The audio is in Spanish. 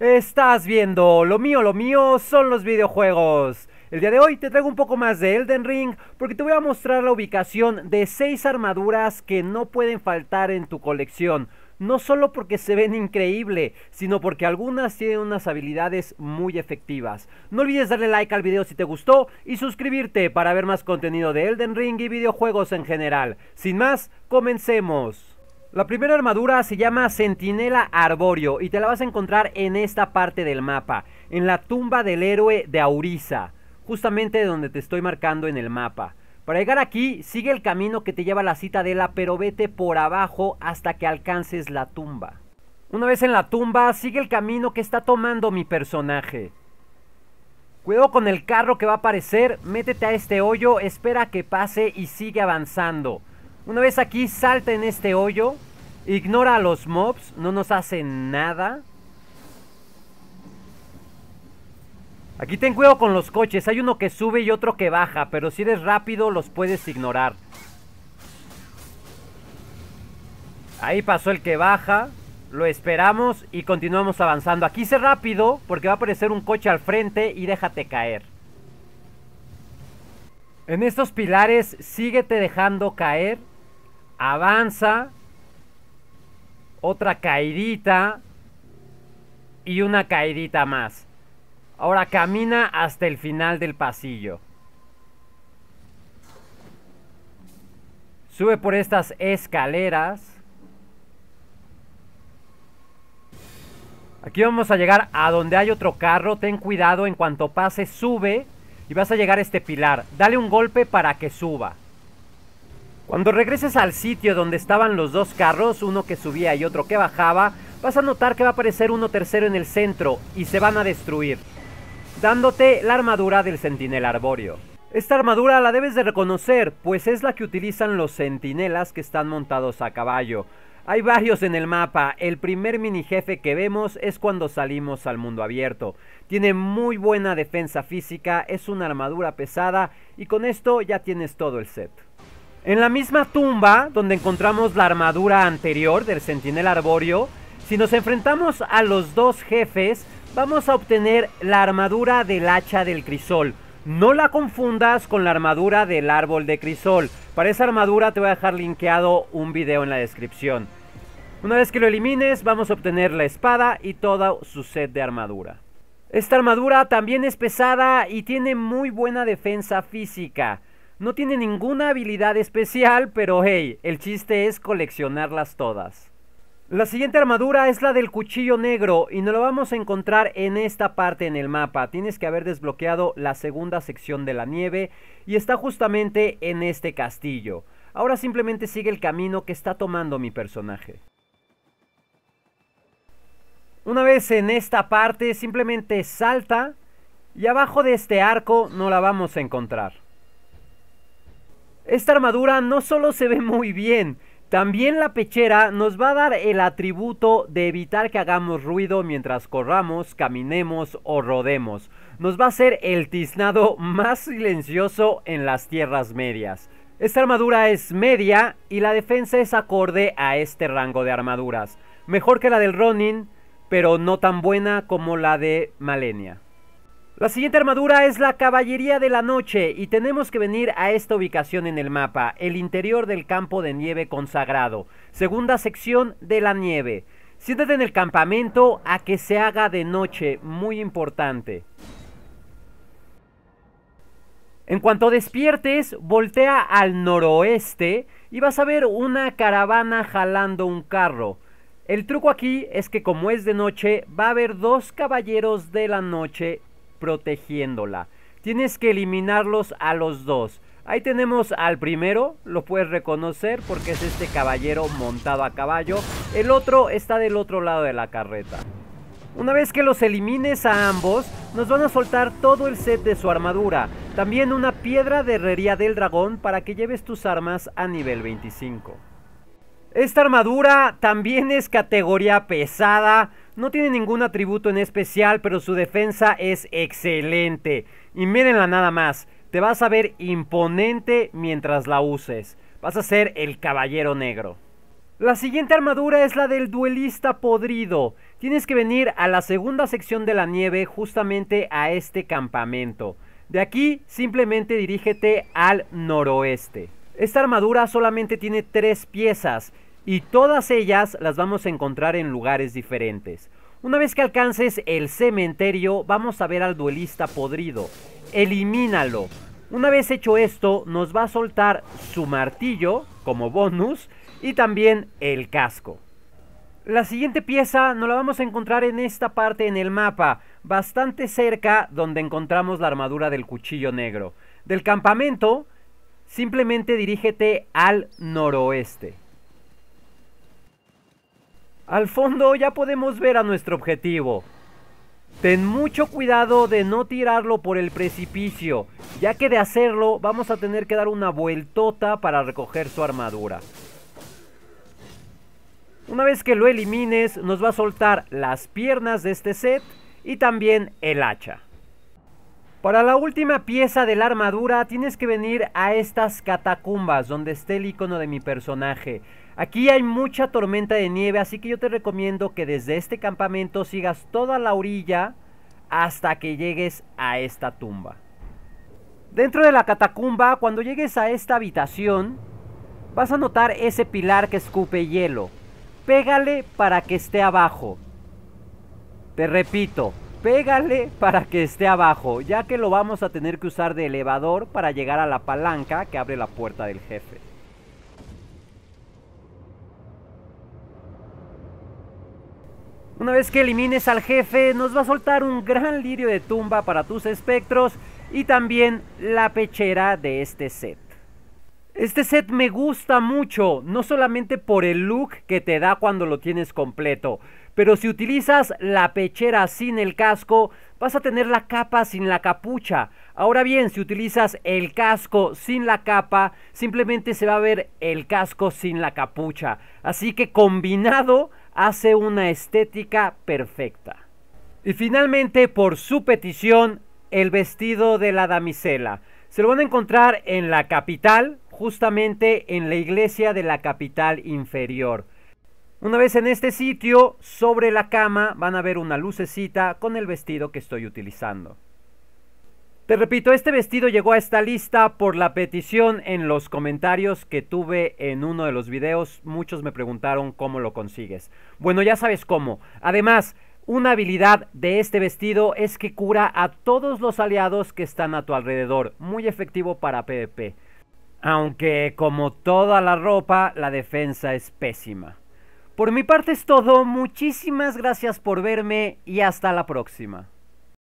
Estás viendo, lo mío, lo mío son los videojuegos. El día de hoy te traigo un poco más de Elden Ring porque te voy a mostrar la ubicación de 6 armaduras que no pueden faltar en tu colección. No solo porque se ven increíble, sino porque algunas tienen unas habilidades muy efectivas. No olvides darle like al video si te gustó y suscribirte para ver más contenido de Elden Ring y videojuegos en general. Sin más, comencemos. La primera armadura se llama Centinela Arborio y te la vas a encontrar en esta parte del mapa, en la tumba del héroe de Aurisa, justamente donde te estoy marcando en el mapa. Para llegar aquí, sigue el camino que te lleva a la citadela, pero vete por abajo hasta que alcances la tumba. Una vez en la tumba, sigue el camino que está tomando mi personaje. Cuidado con el carro que va a aparecer, métete a este hoyo, espera que pase y sigue avanzando. Una vez aquí, salta en este hoyo. Ignora a los mobs, no nos hacen nada. Aquí ten cuidado con los coches, hay uno que sube y otro que baja, pero si eres rápido los puedes ignorar. Ahí pasó el que baja, lo esperamos y continuamos avanzando. Aquí sé rápido porque va a aparecer un coche al frente y déjate caer. En estos pilares síguete dejando caer, avanza otra caidita y una caidita más. Ahora camina hasta el final del pasillo. Sube por estas escaleras. Aquí vamos a llegar a donde hay otro carro. Ten cuidado, en cuanto pase, sube y vas a llegar a este pilar. Dale un golpe para que suba. Cuando regreses al sitio donde estaban los dos carros, uno que subía y otro que bajaba, vas a notar que va a aparecer uno tercero en el centro y se van a destruir, dándote la armadura del sentinel arbóreo. Esta armadura la debes de reconocer, pues es la que utilizan los sentinelas que están montados a caballo. Hay varios en el mapa, el primer mini jefe que vemos es cuando salimos al mundo abierto. Tiene muy buena defensa física, es una armadura pesada y con esto ya tienes todo el set. En la misma tumba donde encontramos la armadura anterior del sentinel arborio, si nos enfrentamos a los dos jefes, vamos a obtener la armadura del hacha del crisol. No la confundas con la armadura del árbol de crisol. Para esa armadura te voy a dejar linkeado un video en la descripción. Una vez que lo elimines, vamos a obtener la espada y todo su set de armadura. Esta armadura también es pesada y tiene muy buena defensa física. No tiene ninguna habilidad especial, pero hey, el chiste es coleccionarlas todas. La siguiente armadura es la del cuchillo negro y no la vamos a encontrar en esta parte en el mapa. Tienes que haber desbloqueado la segunda sección de la nieve y está justamente en este castillo. Ahora simplemente sigue el camino que está tomando mi personaje. Una vez en esta parte simplemente salta y abajo de este arco no la vamos a encontrar. Esta armadura no solo se ve muy bien, también la pechera nos va a dar el atributo de evitar que hagamos ruido mientras corramos, caminemos o rodemos. Nos va a ser el tiznado más silencioso en las tierras medias. Esta armadura es media y la defensa es acorde a este rango de armaduras. Mejor que la del Ronin, pero no tan buena como la de Malenia. La siguiente armadura es la Caballería de la Noche y tenemos que venir a esta ubicación en el mapa, el interior del campo de nieve consagrado, segunda sección de la nieve. Siéntate en el campamento a que se haga de noche, muy importante. En cuanto despiertes, voltea al noroeste y vas a ver una caravana jalando un carro. El truco aquí es que como es de noche, va a haber dos caballeros de la noche protegiéndola. Tienes que eliminarlos a los dos. Ahí tenemos al primero, lo puedes reconocer porque es este caballero montado a caballo. El otro está del otro lado de la carreta. Una vez que los elimines a ambos, nos van a soltar todo el set de su armadura. También una piedra de herrería del dragón para que lleves tus armas a nivel 25. Esta armadura también es categoría pesada, no tiene ningún atributo en especial, pero su defensa es excelente. Y mírenla nada más, te vas a ver imponente mientras la uses. Vas a ser el caballero negro. La siguiente armadura es la del duelista podrido. Tienes que venir a la segunda sección de la nieve justamente a este campamento. De aquí simplemente dirígete al noroeste. Esta armadura solamente tiene tres piezas y todas ellas las vamos a encontrar en lugares diferentes. Una vez que alcances el cementerio, vamos a ver al duelista podrido. Elimínalo. Una vez hecho esto, nos va a soltar su martillo como bonus y también el casco. La siguiente pieza nos la vamos a encontrar en esta parte en el mapa, bastante cerca donde encontramos la armadura del cuchillo negro. Del campamento, simplemente dirígete al noroeste. Al fondo ya podemos ver a nuestro objetivo. Ten mucho cuidado de no tirarlo por el precipicio, ya que de hacerlo vamos a tener que dar una vueltota para recoger su armadura. Una vez que lo elimines, nos va a soltar las piernas de este set y también el hacha. Para la última pieza de la armadura tienes que venir a estas catacumbas donde esté el icono de mi personaje. Aquí hay mucha tormenta de nieve, así que yo te recomiendo que desde este campamento sigas toda la orilla hasta que llegues a esta tumba. Dentro de la catacumba, cuando llegues a esta habitación, vas a notar ese pilar que escupe hielo. Pégale para que esté abajo. Te repito, pégale para que esté abajo, ya que lo vamos a tener que usar de elevador para llegar a la palanca que abre la puerta del jefe. Una vez que elimines al jefe, nos va a soltar un gran lirio de tumba para tus espectros y también la pechera de este set. Este set me gusta mucho, no solamente por el look que te da cuando lo tienes completo, pero si utilizas la pechera sin el casco, vas a tener la capa sin la capucha. Ahora bien, si utilizas el casco sin la capa, simplemente se va a ver el casco sin la capucha. Así que combinado hace una estética perfecta. Y finalmente, por su petición, el vestido de la damisela. Se lo van a encontrar en la capital, justamente en la iglesia de la capital inferior. Una vez en este sitio, sobre la cama van a ver una lucecita con el vestido que estoy utilizando. Te repito, este vestido llegó a esta lista por la petición en los comentarios que tuve en uno de los videos. Muchos me preguntaron cómo lo consigues. Bueno, ya sabes cómo. Además, una habilidad de este vestido es que cura a todos los aliados que están a tu alrededor. Muy efectivo para PvP. Aunque, como toda la ropa, la defensa es pésima. Por mi parte es todo. Muchísimas gracias por verme y hasta la próxima.